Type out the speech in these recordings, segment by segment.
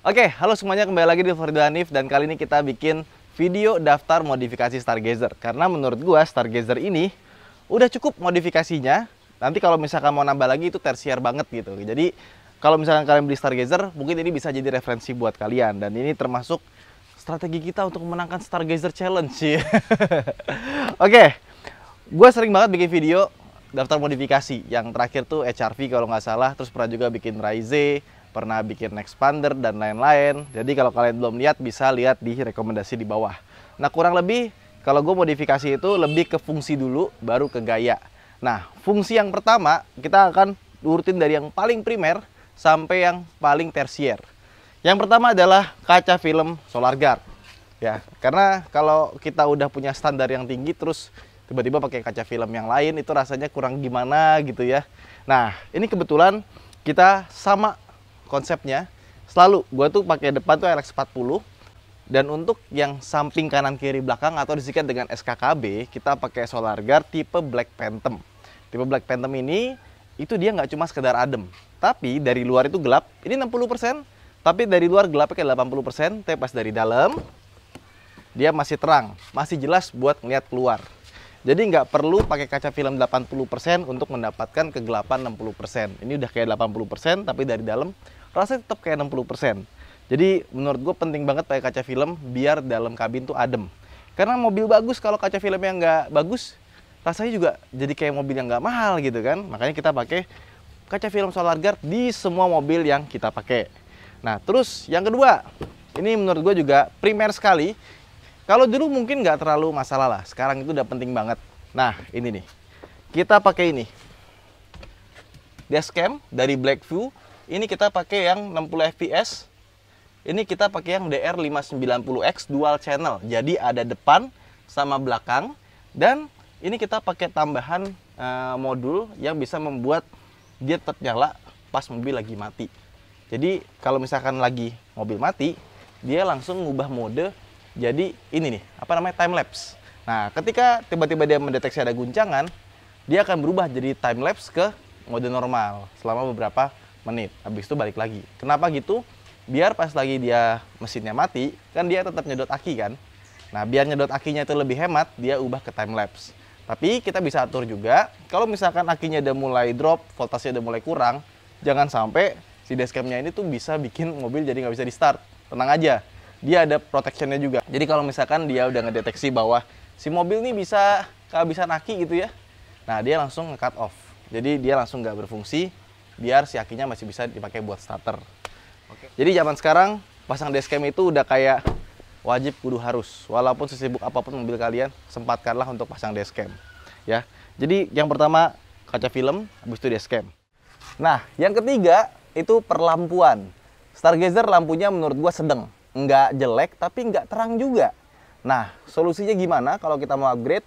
Oke, halo semuanya kembali lagi di Fardu Hanif dan kali ini kita bikin video daftar modifikasi Stargazer karena menurut gua Stargazer ini udah cukup modifikasinya. Nanti kalau misalkan mau nambah lagi itu tersier banget gitu. Jadi kalau misalkan kalian beli Stargazer, mungkin ini bisa jadi referensi buat kalian dan ini termasuk strategi kita untuk memenangkan Stargazer Challenge sih. Oke. Gue sering banget bikin video daftar modifikasi. Yang terakhir tuh HRV kalau nggak salah, terus pernah juga bikin Rise, pernah bikin expander dan lain-lain. Jadi kalau kalian belum lihat bisa lihat di rekomendasi di bawah. Nah kurang lebih kalau gue modifikasi itu lebih ke fungsi dulu baru ke gaya. Nah fungsi yang pertama kita akan urutin dari yang paling primer sampai yang paling tersier. Yang pertama adalah kaca film solar guard. Ya, karena kalau kita udah punya standar yang tinggi terus tiba-tiba pakai kaca film yang lain itu rasanya kurang gimana gitu ya. Nah, ini kebetulan kita sama konsepnya selalu gue tuh pakai depan tuh RX 40 dan untuk yang samping kanan kiri belakang atau disikat dengan SKKB kita pakai solar guard tipe Black Phantom tipe Black Phantom ini itu dia nggak cuma sekedar adem tapi dari luar itu gelap ini 60% tapi dari luar gelapnya kayak 80% tapi pas dari dalam dia masih terang masih jelas buat ngeliat keluar jadi nggak perlu pakai kaca film 80% untuk mendapatkan kegelapan 60%. Ini udah kayak 80% tapi dari dalam rasanya tetap kayak 60%. Jadi menurut gue penting banget pakai kaca film biar dalam kabin tuh adem. Karena mobil bagus kalau kaca filmnya nggak bagus, rasanya juga jadi kayak mobil yang nggak mahal gitu kan. Makanya kita pakai kaca film solar guard di semua mobil yang kita pakai. Nah terus yang kedua, ini menurut gue juga primer sekali. Kalau dulu mungkin nggak terlalu masalah lah, sekarang itu udah penting banget. Nah ini nih, kita pakai ini. Dashcam dari Blackview ini kita pakai yang 60 fps. Ini kita pakai yang DR590X dual channel. Jadi ada depan sama belakang dan ini kita pakai tambahan e, modul yang bisa membuat dia tetap nyala pas mobil lagi mati. Jadi kalau misalkan lagi mobil mati, dia langsung ngubah mode jadi ini nih, apa namanya time lapse. Nah, ketika tiba-tiba dia mendeteksi ada guncangan, dia akan berubah jadi time lapse ke mode normal selama beberapa menit. Habis itu balik lagi. Kenapa gitu? Biar pas lagi dia mesinnya mati, kan dia tetap nyedot aki kan. Nah, biar nyedot akinya itu lebih hemat, dia ubah ke time lapse. Tapi kita bisa atur juga, kalau misalkan akinya udah mulai drop, voltasinya udah mulai kurang, jangan sampai si dashcamnya ini tuh bisa bikin mobil jadi nggak bisa di start. Tenang aja, dia ada protectionnya juga. Jadi kalau misalkan dia udah ngedeteksi bahwa si mobil ini bisa kehabisan aki gitu ya, nah dia langsung nge-cut off. Jadi dia langsung nggak berfungsi, biar si akinya masih bisa dipakai buat starter. Oke. Jadi zaman sekarang pasang dashcam itu udah kayak wajib kudu harus. Walaupun sesibuk apapun mobil kalian, sempatkanlah untuk pasang dashcam. Ya. Jadi yang pertama kaca film, habis itu dashcam. Nah, yang ketiga itu perlampuan. Stargazer lampunya menurut gua sedang, nggak jelek tapi nggak terang juga. Nah, solusinya gimana kalau kita mau upgrade?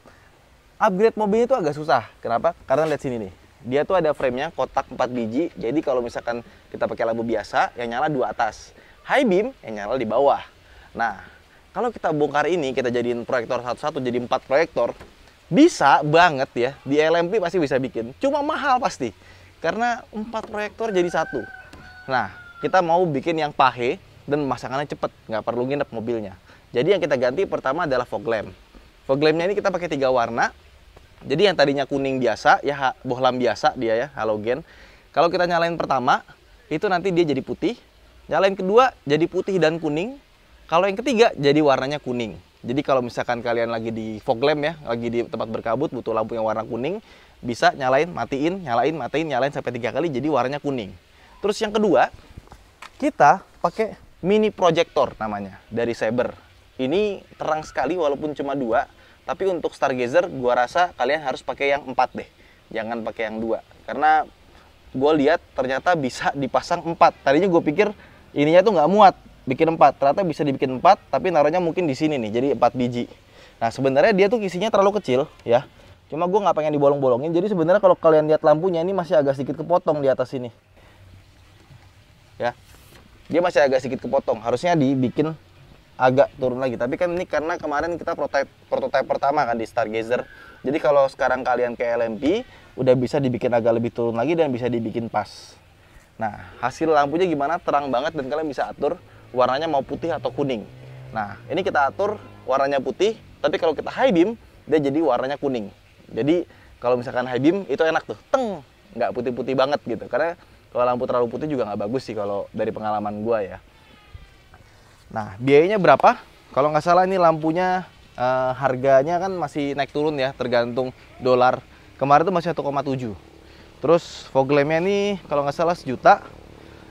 Upgrade mobilnya itu agak susah. Kenapa? Karena lihat sini nih dia tuh ada framenya kotak 4 biji jadi kalau misalkan kita pakai lampu biasa yang nyala dua atas high beam yang nyala di bawah nah kalau kita bongkar ini kita jadiin proyektor satu-satu jadi empat proyektor bisa banget ya di LMP pasti bisa bikin cuma mahal pasti karena empat proyektor jadi satu nah kita mau bikin yang pahe dan masakannya cepet nggak perlu nginep mobilnya jadi yang kita ganti pertama adalah fog lamp fog lampnya ini kita pakai tiga warna jadi yang tadinya kuning biasa, ya bohlam biasa dia ya, halogen. Kalau kita nyalain pertama, itu nanti dia jadi putih. Nyalain kedua, jadi putih dan kuning. Kalau yang ketiga, jadi warnanya kuning. Jadi kalau misalkan kalian lagi di fog lamp ya, lagi di tempat berkabut, butuh lampu yang warna kuning, bisa nyalain, matiin, nyalain, matiin, nyalain sampai tiga kali, jadi warnanya kuning. Terus yang kedua, kita pakai mini projector namanya dari Cyber. Ini terang sekali walaupun cuma dua, tapi untuk stargazer gua rasa kalian harus pakai yang 4 deh. Jangan pakai yang 2 karena gue lihat ternyata bisa dipasang 4 tadinya gue pikir ininya tuh nggak muat bikin 4 ternyata bisa dibikin 4 tapi naruhnya mungkin di sini nih jadi 4 biji nah sebenarnya dia tuh isinya terlalu kecil ya cuma gue nggak pengen dibolong-bolongin jadi sebenarnya kalau kalian lihat lampunya ini masih agak sedikit kepotong di atas sini ya dia masih agak sedikit kepotong harusnya dibikin agak turun lagi. Tapi kan ini karena kemarin kita prototipe prototype pertama kan di Stargazer. Jadi kalau sekarang kalian ke LMP udah bisa dibikin agak lebih turun lagi dan bisa dibikin pas. Nah, hasil lampunya gimana? Terang banget dan kalian bisa atur warnanya mau putih atau kuning. Nah, ini kita atur warnanya putih, tapi kalau kita high beam dia jadi warnanya kuning. Jadi kalau misalkan high beam itu enak tuh, teng, nggak putih-putih banget gitu. Karena kalau lampu terlalu putih juga nggak bagus sih kalau dari pengalaman gua ya. Nah, biayanya berapa? Kalau nggak salah ini lampunya uh, harganya kan masih naik turun ya, tergantung dolar. Kemarin itu masih 1,7. Terus fog lampnya ini kalau nggak salah sejuta.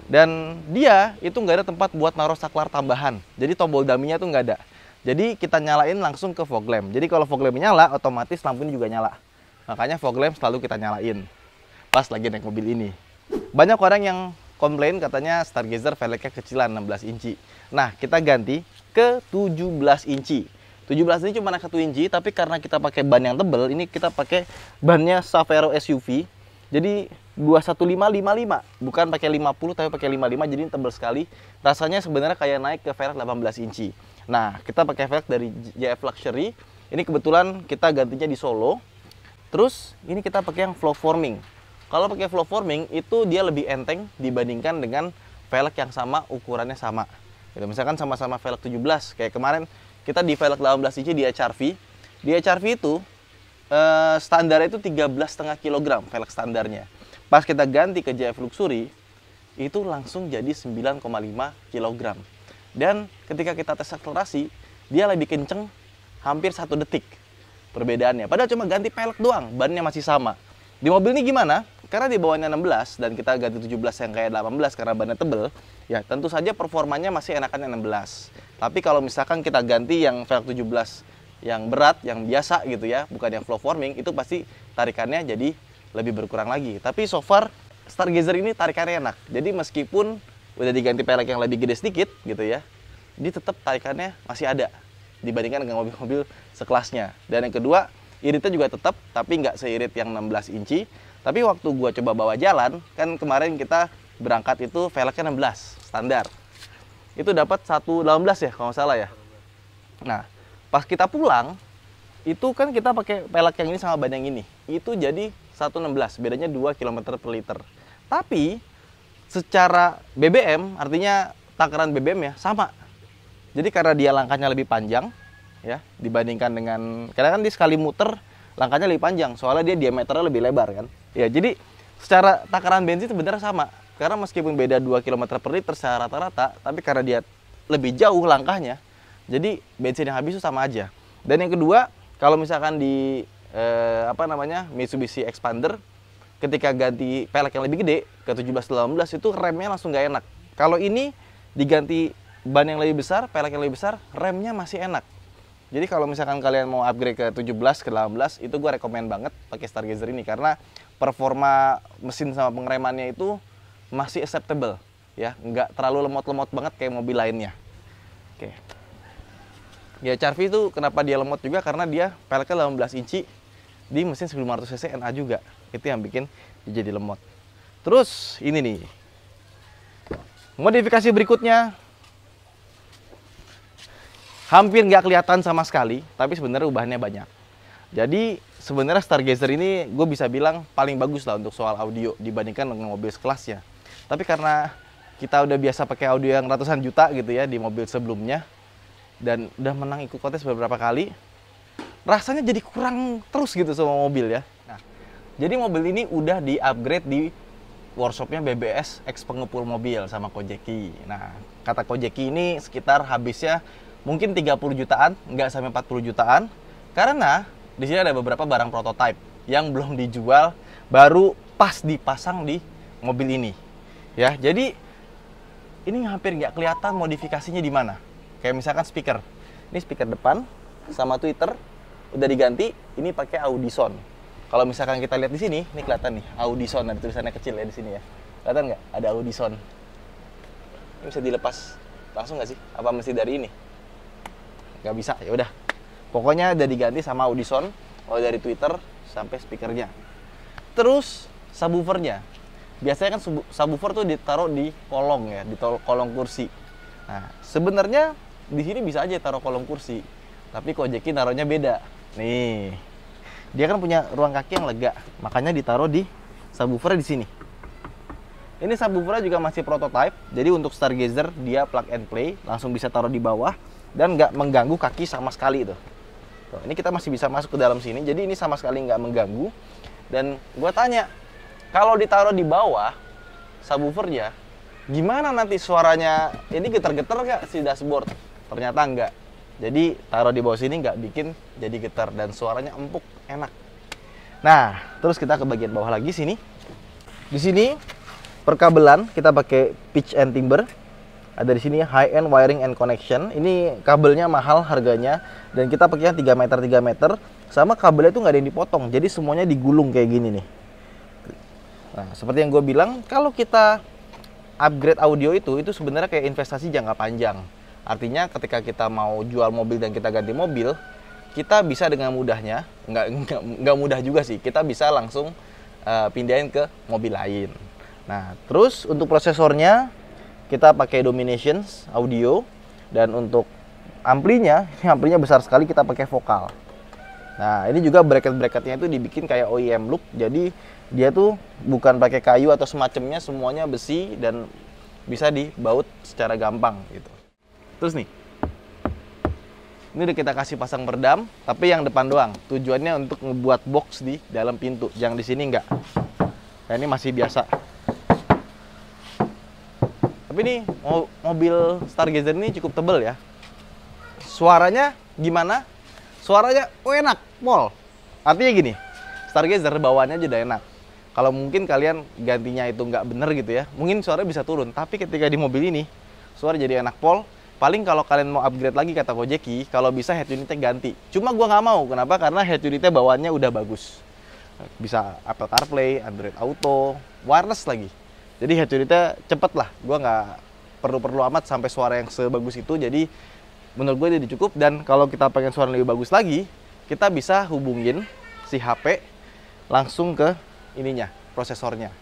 Dan dia itu nggak ada tempat buat naruh saklar tambahan. Jadi tombol daminya tuh nggak ada. Jadi kita nyalain langsung ke fog lamp. Jadi kalau fog lamp nyala, otomatis lampunya juga nyala. Makanya fog lamp selalu kita nyalain pas lagi naik mobil ini. Banyak orang yang komplain katanya Stargazer velgnya kecilan 16 inci. Nah, kita ganti ke 17 inci. 17 ini cuma 1 inci, tapi karena kita pakai ban yang tebel, ini kita pakai bannya Safero SUV. Jadi 21555, bukan pakai 50 tapi pakai 55 jadi tebel sekali. Rasanya sebenarnya kayak naik ke velg 18 inci. Nah, kita pakai velg dari JF Luxury. Ini kebetulan kita gantinya di Solo. Terus ini kita pakai yang flow forming. Kalau pakai flow forming itu dia lebih enteng dibandingkan dengan velg yang sama ukurannya sama. Gitu. Misalkan sama-sama velg 17 kayak kemarin kita di velg 18 inci di HRV. Di HRV itu eh, standar itu 13,5 kg velg standarnya. Pas kita ganti ke JF Luxury itu langsung jadi 9,5 kg. Dan ketika kita tes akselerasi, dia lebih kenceng hampir satu detik perbedaannya. Padahal cuma ganti pelek doang, bannya masih sama. Di mobil ini gimana? Karena di bawahnya 16 dan kita ganti 17 yang kayak 18 karena bannya tebel, ya tentu saja performanya masih enakan yang 16. Tapi kalau misalkan kita ganti yang velg 17 yang berat, yang biasa gitu ya, bukan yang flow forming, itu pasti tarikannya jadi lebih berkurang lagi. Tapi so far Stargazer ini tarikannya enak. Jadi meskipun udah diganti pelek yang lebih gede sedikit gitu ya, dia tetap tarikannya masih ada dibandingkan dengan mobil-mobil sekelasnya. Dan yang kedua, iritnya juga tetap, tapi nggak seirit yang 16 inci, tapi waktu gue coba bawa jalan, kan kemarin kita berangkat itu velgnya 16 standar. Itu dapat 118 ya kalau nggak salah ya. Nah, pas kita pulang itu kan kita pakai velg yang ini sama ban yang ini. Itu jadi 116, bedanya 2 km per liter. Tapi secara BBM artinya takaran BBM ya sama. Jadi karena dia langkahnya lebih panjang ya dibandingkan dengan karena kan di sekali muter langkahnya lebih panjang soalnya dia diameternya lebih lebar kan ya jadi secara takaran bensin sebenarnya sama karena meskipun beda 2 km per liter secara rata-rata tapi karena dia lebih jauh langkahnya jadi bensin yang habis itu sama aja dan yang kedua kalau misalkan di eh, apa namanya Mitsubishi Expander ketika ganti pelek yang lebih gede ke 17-18 itu remnya langsung nggak enak kalau ini diganti ban yang lebih besar pelek yang lebih besar remnya masih enak jadi kalau misalkan kalian mau upgrade ke 17, ke 18, itu gue rekomend banget pakai Stargazer ini karena performa mesin sama pengeremannya itu masih acceptable ya, nggak terlalu lemot-lemot banget kayak mobil lainnya. Oke. Ya Charvi itu kenapa dia lemot juga karena dia peleknya 18 inci di mesin 900 cc NA juga. Itu yang bikin dia jadi lemot. Terus ini nih. Modifikasi berikutnya hampir nggak kelihatan sama sekali, tapi sebenarnya ubahannya banyak. Jadi sebenarnya Stargazer ini gue bisa bilang paling bagus lah untuk soal audio dibandingkan dengan mobil sekelasnya. Tapi karena kita udah biasa pakai audio yang ratusan juta gitu ya di mobil sebelumnya dan udah menang ikut kontes beberapa kali, rasanya jadi kurang terus gitu sama mobil ya. Nah, jadi mobil ini udah di upgrade di workshopnya BBS ex pengepul mobil sama Kojeki. Nah, kata Kojeki ini sekitar habisnya mungkin 30 jutaan, nggak sampai 40 jutaan, karena di sini ada beberapa barang prototipe yang belum dijual, baru pas dipasang di mobil ini. Ya, jadi ini hampir nggak kelihatan modifikasinya di mana. Kayak misalkan speaker, ini speaker depan sama tweeter udah diganti, ini pakai Audison. Kalau misalkan kita lihat di sini, ini kelihatan nih Audison ada tulisannya kecil ya di sini ya. Kelihatan nggak? Ada Audison. Ini bisa dilepas langsung nggak sih? Apa mesti dari ini? nggak bisa ya udah pokoknya udah diganti sama Audison kalau dari Twitter sampai speakernya terus subwoofernya biasanya kan subwoofer tuh ditaruh di kolong ya di kolong kursi nah sebenarnya di sini bisa aja taruh kolong kursi tapi Kojeki naruhnya beda nih dia kan punya ruang kaki yang lega makanya ditaruh di subwoofer di sini ini subwoofernya juga masih prototype jadi untuk Stargazer dia plug and play langsung bisa taruh di bawah dan nggak mengganggu kaki sama sekali itu. Tuh, ini kita masih bisa masuk ke dalam sini, jadi ini sama sekali nggak mengganggu. Dan gue tanya, kalau ditaruh di bawah subwoofernya, gimana nanti suaranya? Ini getar-getar nggak si dashboard? Ternyata nggak. Jadi taruh di bawah sini nggak bikin jadi getar dan suaranya empuk, enak. Nah, terus kita ke bagian bawah lagi sini. Di sini perkabelan kita pakai pitch and timber ada di sini high end wiring and connection ini kabelnya mahal harganya dan kita pakai yang 3 meter 3 meter sama kabelnya itu nggak ada yang dipotong jadi semuanya digulung kayak gini nih nah seperti yang gue bilang kalau kita upgrade audio itu itu sebenarnya kayak investasi jangka panjang artinya ketika kita mau jual mobil dan kita ganti mobil kita bisa dengan mudahnya nggak nggak, mudah juga sih kita bisa langsung uh, pindahin ke mobil lain nah terus untuk prosesornya kita pakai Dominations audio dan untuk amplinya, amplinya besar sekali kita pakai vokal. Nah, ini juga bracket-bracketnya itu dibikin kayak OEM look. Jadi dia tuh bukan pakai kayu atau semacamnya, semuanya besi dan bisa dibaut secara gampang gitu. Terus nih. Ini udah kita kasih pasang peredam, tapi yang depan doang. Tujuannya untuk ngebuat box di dalam pintu. Yang di sini enggak. Nah, ini masih biasa tapi nih mobil Stargazer ini cukup tebel ya suaranya gimana suaranya oh enak mall artinya gini Stargazer bawaannya jadi enak kalau mungkin kalian gantinya itu nggak bener gitu ya mungkin suara bisa turun tapi ketika di mobil ini suara jadi enak pol paling kalau kalian mau upgrade lagi kata Kojeki, kalau bisa head unitnya ganti cuma gua nggak mau kenapa karena head unitnya bawaannya udah bagus bisa Apple CarPlay Android Auto wireless lagi jadi head unitnya cepet lah gue nggak perlu-perlu amat sampai suara yang sebagus itu jadi menurut gue jadi cukup dan kalau kita pengen suara lebih bagus lagi kita bisa hubungin si HP langsung ke ininya prosesornya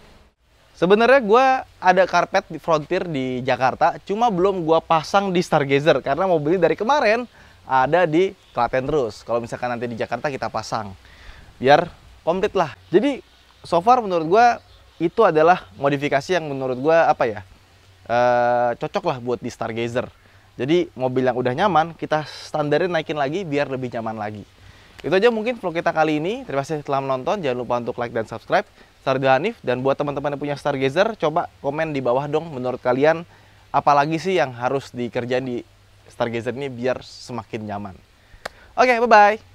sebenarnya gue ada karpet di Frontier di Jakarta cuma belum gue pasang di Stargazer karena mau dari kemarin ada di Klaten terus kalau misalkan nanti di Jakarta kita pasang biar komplit lah jadi so far menurut gue itu adalah modifikasi yang menurut gue apa ya e, cocok lah buat di Stargazer jadi mobil yang udah nyaman kita standarin naikin lagi biar lebih nyaman lagi itu aja mungkin vlog kita kali ini terima kasih telah menonton jangan lupa untuk like dan subscribe Sarga Hanif dan buat teman-teman yang punya Stargazer coba komen di bawah dong menurut kalian apa lagi sih yang harus dikerjain di Stargazer ini biar semakin nyaman oke okay, bye bye